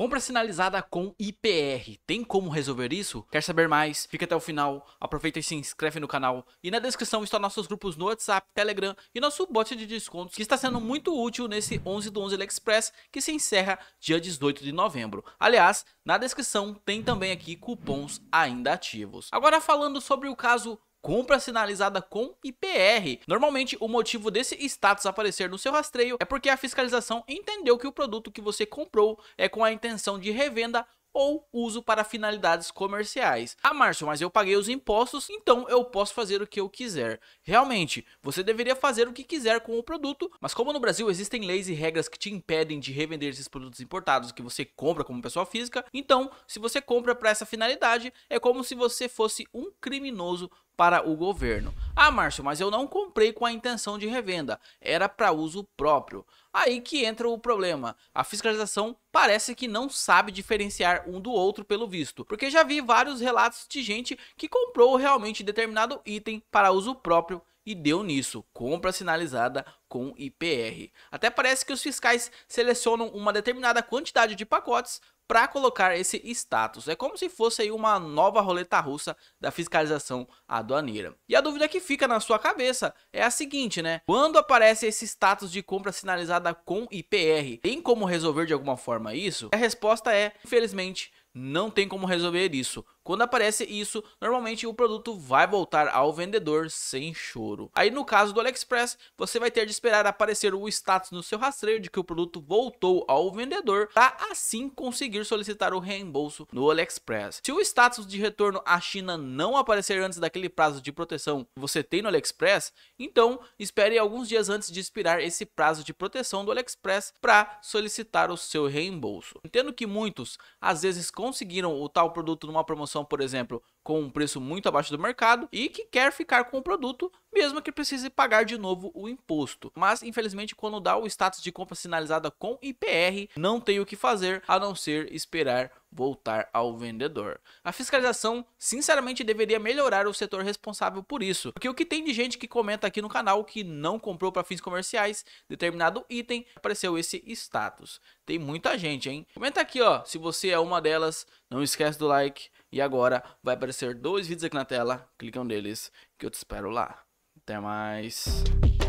Compra sinalizada com IPR. Tem como resolver isso? Quer saber mais? Fica até o final. Aproveita e se inscreve no canal. E na descrição estão nossos grupos no WhatsApp, Telegram e nosso bot de descontos que está sendo muito útil nesse 11 do 11 AliExpress que se encerra dia 18 de novembro. Aliás, na descrição tem também aqui cupons ainda ativos. Agora falando sobre o caso compra sinalizada com IPR. Normalmente, o motivo desse status aparecer no seu rastreio é porque a fiscalização entendeu que o produto que você comprou é com a intenção de revenda ou uso para finalidades comerciais. Ah, Márcio, mas eu paguei os impostos, então eu posso fazer o que eu quiser. Realmente, você deveria fazer o que quiser com o produto, mas como no Brasil existem leis e regras que te impedem de revender esses produtos importados que você compra como pessoa física, então, se você compra para essa finalidade, é como se você fosse um criminoso para o governo. Ah, Márcio, mas eu não comprei com a intenção de revenda, era para uso próprio. Aí que entra o problema. A fiscalização parece que não sabe diferenciar um do outro pelo visto, porque já vi vários relatos de gente que comprou realmente determinado item para uso próprio e deu nisso, compra sinalizada com IPR. Até parece que os fiscais selecionam uma determinada quantidade de pacotes para colocar esse status. É como se fosse aí uma nova roleta russa da fiscalização aduaneira. E a dúvida que fica na sua cabeça é a seguinte, né? Quando aparece esse status de compra sinalizada com IPR, tem como resolver de alguma forma isso? A resposta é, infelizmente, não tem como resolver isso quando aparece isso, normalmente o produto vai voltar ao vendedor sem choro. Aí no caso do AliExpress, você vai ter de esperar aparecer o status no seu rastreio de que o produto voltou ao vendedor para assim conseguir solicitar o reembolso no AliExpress. Se o status de retorno à China não aparecer antes daquele prazo de proteção que você tem no AliExpress, então espere alguns dias antes de expirar esse prazo de proteção do AliExpress para solicitar o seu reembolso. Entendo que muitos às vezes conseguiram o tal produto numa promoção por exemplo, com um preço muito abaixo do mercado e que quer ficar com o produto, mesmo que precise pagar de novo o imposto. Mas, infelizmente, quando dá o status de compra sinalizada com IPR, não tem o que fazer a não ser esperar voltar ao vendedor. A fiscalização, sinceramente, deveria melhorar o setor responsável por isso, porque o que tem de gente que comenta aqui no canal que não comprou para fins comerciais determinado item, apareceu esse status. Tem muita gente, hein? Comenta aqui, ó, se você é uma delas, não esquece do like, e agora vai aparecer dois vídeos aqui na tela, clicam neles que eu te espero lá. Até mais.